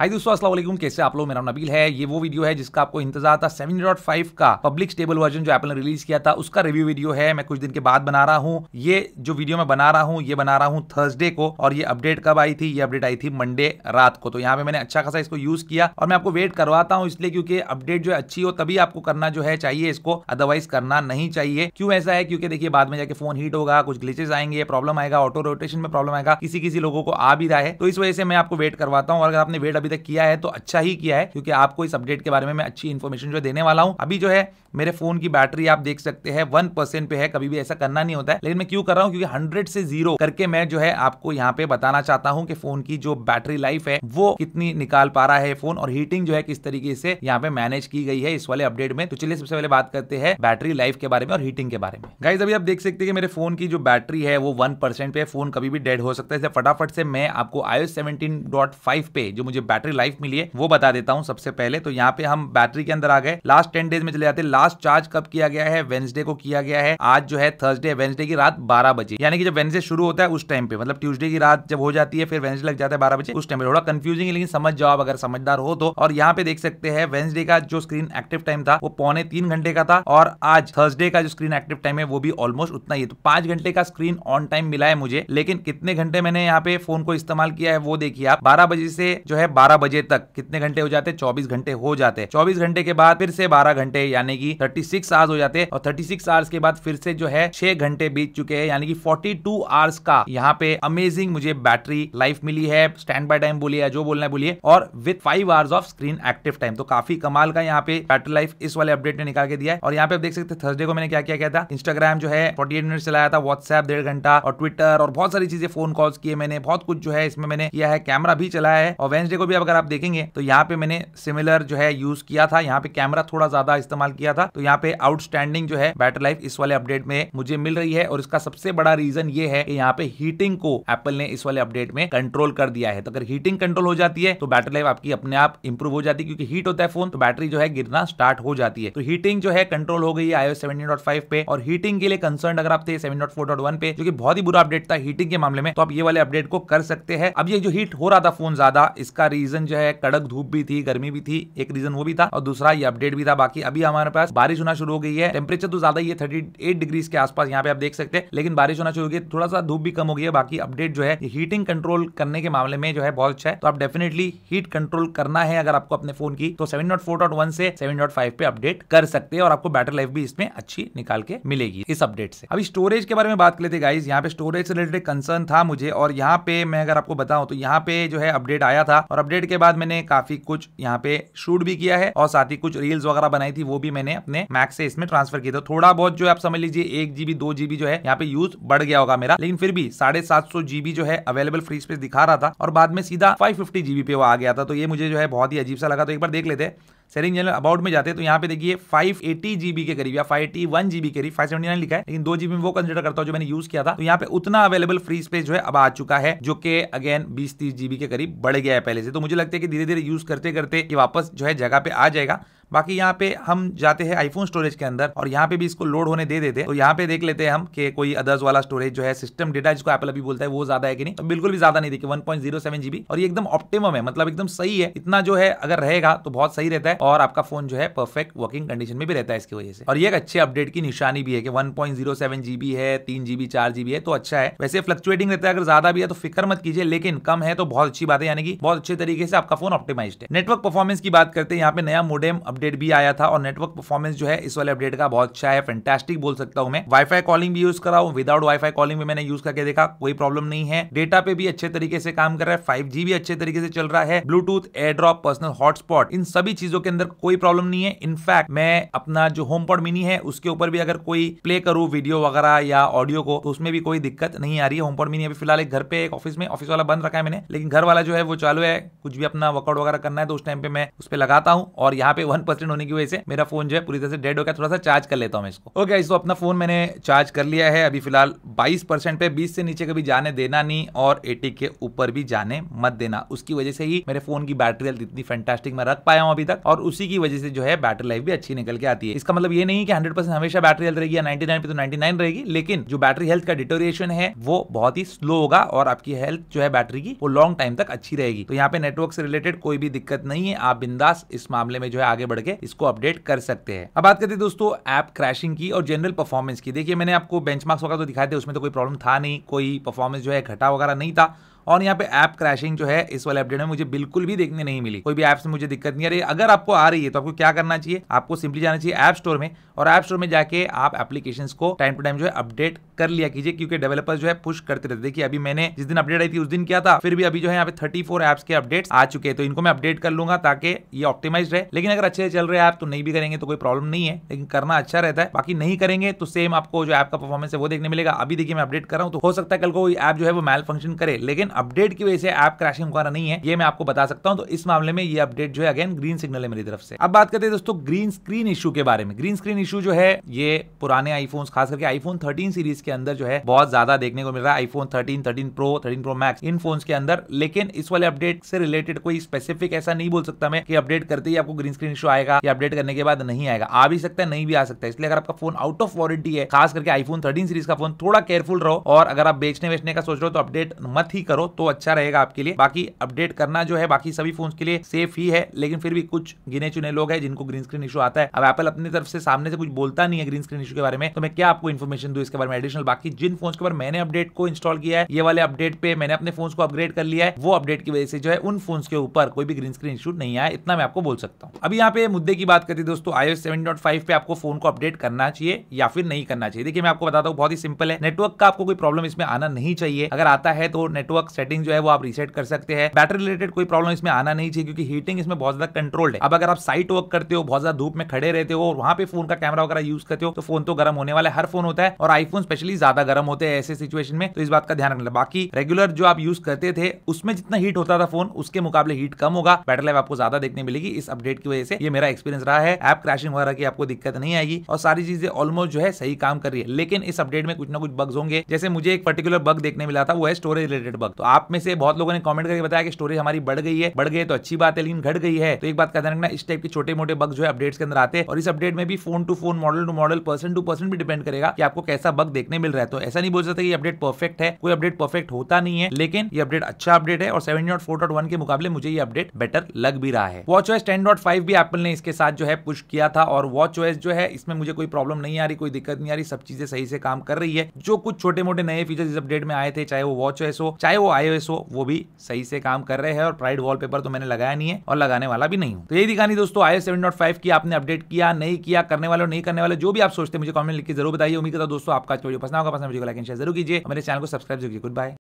हाय दोस्तों वालेकुम कैसे आप लोग मेरा नबील है ये वो वीडियो है जिसका आपको इंतजार था 7.5 का पब्लिक स्टेबल वर्जन जो एप्पल ने रिलीज किया था उसका रिव्यू वीडियो है मैं कुछ दिन के बाद बना रहा हूँ ये जो वीडियो मैं बना रहा हूँ ये बना रहा हूँ थर्सडे को और ये अपडेट कब आई थी ये अपडेट आई थी मंडे रात को तो यहाँ पे मैंने अच्छा खासा इसको यूज किया और मैं आपको वेट करवाता हूँ इसलिए क्योंकि अपडेट जो अच्छी हो तभी आपको करना जो है चाहिए इसको अदरवाइज करना नहीं चाहिए क्यों ऐसा है क्योंकि देखिए बाद में जाके फोन हीट होगा कुछ ग्लिचेस आएंगे प्रॉब्लम आएगा ऑटो रोटेशन में प्रॉब्लम आएगा किसी किसी लोगों को आ भी रहा है तो इस वजह से मैं आपको वेट करवाता हूँ और अगर आपने वेट अभी तक किया है तो अच्छा ही किया है क्योंकि आपको इस अपडेट के बारे में मैं अच्छी इन्फॉर्मेशन जो देने वाला हूँ अभी जो है मेरे फोन की बैटरी आप देख सकते हैं वन परसेंट पे है कभी भी ऐसा करना नहीं होता है लेकिन मैं क्यों कर रहा हूँ क्योंकि हंड्रेड से जीरो करके मैं जो है आपको यहाँ पे बताना चाहता हूँ कि फोन की जो बैटरी लाइफ है वो कितनी निकाल पा रहा है फोन और हीटिंग जो है किस तरीके से यहाँ पे मैनेज की गई है इस वाले अपडेट में तो चलिए सबसे पहले बात करते हैं बैटरी लाइफ के बारे में और हीटिंग के बारे में गाइज अभी आप देख सकते हैं मेरे फोन की जो बैटरी है वो वन परसेंट पे फोन कभी भी डेड हो सकता है फटाफट से मैं आपको आयो सेवनटीन डॉट फाइव पे जो मुझे बैटरी लाइफ मिली है वो बता देता हूँ सबसे पहले तो यहाँ पे हम बैटरी के अंदर आ गए लास्ट टेन डेज में चले जाते लास्ट चार्ज कब किया गया है वेन्सडे को किया गया है आज जो है थर्सडे वेन्सडे की रात बारह बजे यानी कि जब वेन्सडे शुरू होता है उस टाइम पे मतलब ट्यूसडे की रात जब हो जाती है फिर वेन्सडे लग जाता है बारह बजे उस टाइम पे थोड़ा कंफ्यूजिंग है लेकिन समझ जाओ अगर समझदार हो तो और यहाँ पे देख सकते हैं वेन्सडे का जो स्क्रीन एक्टिव टाइम था वो पौने तीन घंटे का था और आज थर्सडे का जो स्क्रीन एक्टिव टाइम है वो भी ऑलमोस्ट उतना ही तो पांच घंटे का स्क्रीन ऑन टाइम मिला है मुझे लेकिन कितने घंटे मैंने यहाँ पे फोन को इस्तेमाल किया है वो देखिए आप बारह बजे से जो है 12 बजे तक कितने घंटे हो जाते चौबीस घंटे हो जाते चौबीस घंटे के बाद फिर से बारह घंटे यानी कि थर्टी सिक्स आवर्स हो जाते और थर्टी सिक्स आवर्स के बाद फिर से जो है 6 घंटे बीत चुके हैं यानी कि 42 टू आवर्स का यहाँ पे अमेजिंग मुझे बैटरी लाइफ मिली है स्टैंड बाय टाइम बोलिए जो बोलना है बोलिए और with five hours of screen active time तो काफी कमाल का यहाँ पे बैटरी लाइफ इस वाले अपडेट ने निकाल के दिया है और यहाँ पे आप देख सकते थर्सडे को मैंने क्या क्या किया था इंस्टाग्राम जो है फोर्टी एट मिनट चलाया था व्हाट्सएप डेढ़ घंटा और ट्विटर और बहुत सारी चीजें फोन कॉल्स किए मैंने बहुत कुछ जो है इसमें मैंने किया है कैमरा भी चलाया है और वेंसडे को भी भी अगर आप देखेंगे तो यहाँ पे मैंने सिमिलर जो है यूज किया था यहाँ पे कैमरा थोड़ा ज्यादा इस्तेमाल किया था तो यहाँ पे आउटस्टैंडिंग जो है बैटरी लाइफ इस वाले अपडेट में मुझे मिल रही है और इसका सबसे बड़ा रीजन ये है कि यहाँ पे हीटिंग को एप्पल ने इस वाले अपडेट में कंट्रोल कर दिया है तो अगर हीटिंग कंट्रोल हो जाती है तो बैटरी लाइफ आपकी अपने आप इंप्रूव हो जाती है क्योंकि हीट होता है फोन तो बैटरी जो है गिरना स्टार्ट हो जाती है तो हीटिंग जो है कंट्रोल हो गई आईओ 17.5 पे और हीटिंग के लिए कंसर्न अगर आप थे 7.4.1 पे जो कि बहुत ही बुरा अपडेट था हीटिंग के मामले में तो आप ये वाले अपडेट को कर सकते हैं अब ये जो हीट हो रहा था फोन ज्यादा इसका रीजन रीजन जो है कड़क धूप भी थी गर्मी भी थी एक रीजन वो भी था और दूसरा ये अपडेट भी था बाकी अभी हमारे पास बारिश होना शुरू हो गई है टेम्परेचर तो ज्यादा ही है थर्टी एट डिग्रीज के आसपास यहाँ पे आप देख सकते हैं लेकिन बारिश होना शुरू हो गई थोड़ा सा धूप भी कम हो गई है बाकी अपडेट जो है हीटिंग कंट्रोल करने के मामले में जो है बहुत अच्छा है तो आप डेफिनेटली हीट कंट्रोल करना है अगर आपको अपने फोन की तो सेवन से सेवन पे अपडेट कर सकते हैं और आपको बैटरी लाइफ भी इसमें अच्छी निकाल के मिलेगी इस अपडेट से अभी स्टोरेज के बारे में बात कर लेते गाइज यहाँ पे स्टोरेज से रिलेटेड कंसर्न था मुझे और यहाँ पे मैं अगर आपको बताऊं तो यहाँ पे जो है अपडेट आया था और अपडेट अपडेट के बाद मैंने काफी कुछ यहाँ पे शूट भी किया है और साथ ही कुछ रील्स वगैरह बनाई थी वो भी मैंने अपने मैक से इसमें ट्रांसफर किया था थोड़ा बहुत जो आप समझ लीजिए एक जीबी दो जीबी जो है यहाँ पे यूज बढ़ गया होगा मेरा लेकिन फिर भी साढ़े सात सौ जीबी जो है अवेलेबल फ्री स्पेस दिखा रहा था और बाद में सीधा फाइव फिफ्टी जीबी पे वो आ गया था तो ये मुझे जो है बहुत ही अजीब सा लगा तो एक बार देख लेते सेलिंग जनरल अबाउट में जाते हैं तो यहाँ पे देखिए फाइव एटी जीबी के करीब या फाइव एटी वन जीबी करीब फाइव सेवेंटी नाइन लिखा है लेकिन दो जीबी में वो कंसिडर करता हूँ जो मैंने यूज किया था तो यहाँ पे उतना अवेलेबल फ्री स्पेस जो है अब आ चुका है जो कि अगेन बीस तीस जीबी के करीब बढ़ गया है पहले से तो मुझे लगता है कि धीरे धीरे यूज करते करते वापस जो है जगह पे आ जाएगा बाकी यहाँ पे हम जाते हैं आईफोन स्टोरेज के अंदर और यहाँ पे भी इसको लोड होने दे देते तो यहाँ पे देख लेते हैं हम कि कोई अदर्स वाला स्टोरेज जो है सिस्टम डेटा जिसको एपल अभी बोलता है वो ज्यादा है कि नहीं तो बिल्कुल भी ज्यादा नहीं देखिए one point zero seven GB और ये एकदम ऑप्टिमम है मतलब एकदम सही है इतना जो है अगर रहेगा तो बहुत सही रहता है और आपका फोन जो है परफेक्ट वर्किंग कंडीशन में भी रहता है इसकी वजह से और ये एक अच्छे अपडेट की निशानी भी है कि one point zero seven GB है तीन जीबी चार जीबी है तो अच्छा है वैसे फ्लक्चुएटिंग रहता है अगर ज्यादा भी है तो फिक्र मत कीजिए लेकिन कम है तो बहुत अच्छी बात है यानी कि बहुत अच्छे तरीके से आपका फोन ऑप्टिमाइज है नेटवर्क परफॉर्मेंस की बात करते हैं यहाँ पे नया मोडेम अपडेट भी आया था और नेटवर्क परफॉर्मेंस जो है इस वाले अपडेट का बहुत अच्छा है फैंटेस्टिक बोल सकता हूँ मैं वाईफाई कॉलिंग भी यूज करा हूँ विदाउट वाईफाई कॉलिंग भी मैंने यूज करके देखा कोई प्रॉब्लम नहीं है डेटा पे भी अच्छे तरीके से काम कर रहा है फाइव भी अच्छे तरीके से चल रहा है ब्लूटूथ एयरड्रॉप पर्सनल हॉटस्पॉट इन सभी चीजों के अंदर कोई प्रॉब्लम नहीं है इनफैक्ट मैं अपना जो होम पॉड मिनी है उसके ऊपर भी अगर कोई प्ले करूँ वीडियो वगैरह या ऑडियो को तो उसमें भी कोई दिक्कत नहीं आ रही है होम पॉड मिनी अभी फिलहाल एक घर पे एक ऑफिस में ऑफिस वाला बंद रखा है मैंने लेकिन घर वाला जो है वो चालू है कुछ भी अपना वर्कआउट वगैरह करना है तो उस टाइम पे मैं उस पर लगाता हूँ और यहाँ पे वन परसेंट होने की वजह से मेरा फोन जो है पूरी तरह से डेड हो गया थोड़ा सा चार्ज कर लेता हूँ इसको ओके okay, तो अपना फोन मैंने चार्ज कर लिया है अभी फिलहाल बाईस परसेंट पे बीस से नीचे कभी जाने देना नहीं और एटी के ऊपर भी जाने मत देना उसकी वजह से ही मेरे फोन की बैटरी हेल्थ इतनी फैंटास्टिक मैं रख पाया हूँ अभी तक और उसी की वजह से जो है बैटरी लाइफ भी अच्छी निकल के आती है इसका मतलब ये नहीं कि हंड्रेड परसेंट हमेशा बैटरी हेल्थ रहेगी या नाइन्टी नाइन पे तो नाइन्टी नाइन रहेगी लेकिन जो बैटरी हेल्थ का डिटोरिएशन है वो बहुत ही स्लो होगा और आपकी हेल्थ जो है बैटरी की वो लॉन्ग टाइम तक अच्छी रहेगी तो यहाँ पे नेटवर्क से रिलेटेड कोई भी दिक्कत नहीं है आप बिंदास इस मामले में जो है आगे बढ़ के इसको अपडेट कर सकते हैं अब बात करते हैं दोस्तों ऐप क्रैशिंग की और जनरल परफॉर्मेंस की देखिए मैंने आपको बेंचमार्क्स वगैरह तो दिखाए थे उसमें तो कोई प्रॉब्लम था नहीं कोई परफॉर्मेंस जो है घटा वगैरह नहीं था और यहाँ पे ऐप क्रैशिंग जो है इस वाले अपडेट में मुझे बिल्कुल भी देखने नहीं मिली कोई भी ऐप से मुझे दिक्कत नहीं आ रही अगर आपको आ रही है तो आपको क्या करना चाहिए आपको सिंपली जाना चाहिए ऐप स्टोर में और ऐप स्टोर में जाके आप एप्लीकेशन को टाइम टू टाइम जो है अपडेट कर लिया कीजिए क्योंकि डेवलपर जो है पुश करते रहते देखिए अभी मैंने जिस दिन अपडेट आई थी उस दिन क्या था फिर भी अभी जो है यहाँ पे थर्टी फोर एप्स के अपडेट आ चुके हैं तो इनको मैं अपडेट कर लूंगा ताकि ये ऑप्टिमाइज रहे लेकिन अगर अच्छे चल रहे ऐप तो नहीं भी करेंगे तो कोई प्रॉब्लम नहीं है लेकिन करना अच्छा रहता है बाकी नहीं करेंगे तो सेम आपको जो ऐप का परफॉर्मेंस है वो देखने मिलेगा अभी देखिए मैं अपडेट कर रहा हूँ तो हो सकता है कल को ऐप जो है वो मैल फंक्शन करे लेकिन अपडेट की वजह से ऐप क्रैशिंग वगैरह नहीं है ये मैं आपको बता सकता हूँ तो इस मामले में ये अपडेट जो है अगेन ग्रीन सिग्नल है मेरी तरफ से अब बात करते हैं दोस्तों ग्रीन स्क्रीन इशू के बारे में ग्रीन स्क्रीन इशू जो है ये पुराने आईफोन खास करके आईफोन थर्टीन सीरीज के अंदर जो है बहुत ज्यादा देखने को मिल रहा है iPhone thirteen thirteen pro thirteen pro max इन फोन के अंदर लेकिन इस वाले अपडेट से रिलेटेड कोई स्पेसिफिक ऐसा नहीं बोल सकता मैं कि अपडेट करते ही आपको ग्रीन स्क्रीन इशू आएगा या अपडेट करने के बाद नहीं आएगा आ भी सकता है नहीं भी आ सकता है इसलिए अगर आपका फोन आउट ऑफ वारंटी है खास करके आईफोन थर्टीन सीरीज का फोन थोड़ा केयरफुल रहो और अगर आप बेचने बेचने का सोच रहे हो तो अपडेट मत ही करो करो तो अच्छा रहेगा आपके लिए बाकी अपडेट करना जो है बाकी सभी फोन के लिए सेफ ही है लेकिन फिर भी कुछ गिने चुने लोग हैं जिनको ग्रीन स्क्रीन इशू आता है अब एप्पल अपनी तरफ से सामने से कुछ बोलता नहीं है ग्रीन स्क्रीन इशू के बारे में तो मैं क्या आपको इन्फॉर्मेशन दू इसके बारे में एडिशनल बाकी जिन फोन के बारे मैंने अपडेट को इंस्टॉल किया है ये वाले अपडेट पे मैंने अपने फोन को अपग्रेड कर लिया है वो अपडेट की वजह से जो है उन फोन के ऊपर कोई भी ग्रीन स्क्रीन इशू नहीं आया इतना मैं आपको बोल सकता हूँ अभी यहाँ पे मुद्दे की बात करती दोस्तों आई सेवन पे आपको फोन को अपडेट करना चाहिए या फिर नहीं करना चाहिए देखिए मैं आपको बताता हूँ बहुत ही सिंपल है नेटवर्क का आपको कोई प्रॉब्लम इसमें आना नहीं चाहिए अगर आता है तो नेटवर्क सेटिंग जो है वो आप रीसेट कर सकते हैं बैटरी रिलेटेड कोई प्रॉब्लम इसमें आना नहीं चाहिए क्योंकि हीटिंग इसमें बहुत ज्यादा कंट्रोल्ड है अब अगर आप साइट वर्क करते हो बहुत ज्यादा धूप में खड़े रहते हो और वहां पे फोन का कैमरा वगैरह यूज करते हो तो फोन तो गर्म होने वाला है हर फोन होता है और आईफोन स्पेशली ज्यादा गर्म होते हैं ऐसे सिचुएशन में तो इस बात का ध्यान रखना बाकी रेगुलर जो आप यूज करते थे उसमें जितना हीट होता था फोन उसके मुकाबले हीट कम होगा बैटरी लाइफ आपको ज्यादा देखने मिलेगी इस अपडेट की वजह से ये मेरा एक्सपीरियंस रहा है ऐप क्रैशिंग वगैरह की आपको दिक्कत नहीं आएगी और सारी चीजें ऑलमोस्ट जो है सही काम कर रही है लेकिन इस अपडेट में कुछ ना कुछ बग्स होंगे जैसे मुझे एक पर्टिकुलर बग देखने मिला था वो है स्टोरेज रिलेटेड बग तो आप में से बहुत लोगों ने कमेंट करके बताया कि स्टोरेज हमारी बढ़ गई है बढ़ गई तो अच्छी बात है लेकिन घट गई है तो एक बात कहते रखना इस टाइप के छोटे मोटे बग जो है अपडेट्स के अंदर आते हैं और इस अपडेट में भी phone to phone model to model person to person भी डिपेंड करेगा कि आपको कैसा बग देखने मिल रहा है तो ऐसा नहीं बोल सकते कि अपडेट परफेक्ट है कोई अपडेट परफेक्ट होता नहीं है लेकिन ये अपडेट अच्छा अपडेट है और सेवन डॉट के मुकाबले मुझे ये अपडेट बेटर लग भी रहा है वॉच ओएस टेन भी एप्पल ने इसके साथ जो है पुश किया था और वॉच ओएस जो है इसमें मुझे कोई प्रॉब्लम नहीं आ रही कोई दिक्कत नहीं आ रही सब चीजें सही से काम कर रही है जो कुछ छोटे मोटे नए फीचर्स इस अपडेट में आए थे चाहे वो वॉच ओएस हो चाहे वो iOS हो वो भी सही से काम कर रहे हैं और प्राइड वॉलपेपर तो मैंने लगाया नहीं है और लगाने वाला भी नहीं हूं तो यही दिखानी दोस्तों आई सेवन डॉट फाइव की आपने अपडेट किया नहीं किया करने वाले नहीं करने वाले जो भी आप सोचते मुझे कमेंट लिख के जरूर बताइए उम्मीद करता दोस्तों आपका वीडियो पसंद होगा पसंद वीडियो को लाइक शेयर जरूर कीजिए मेरे चैनल को सब्सक्राइब जरूर गुड बाय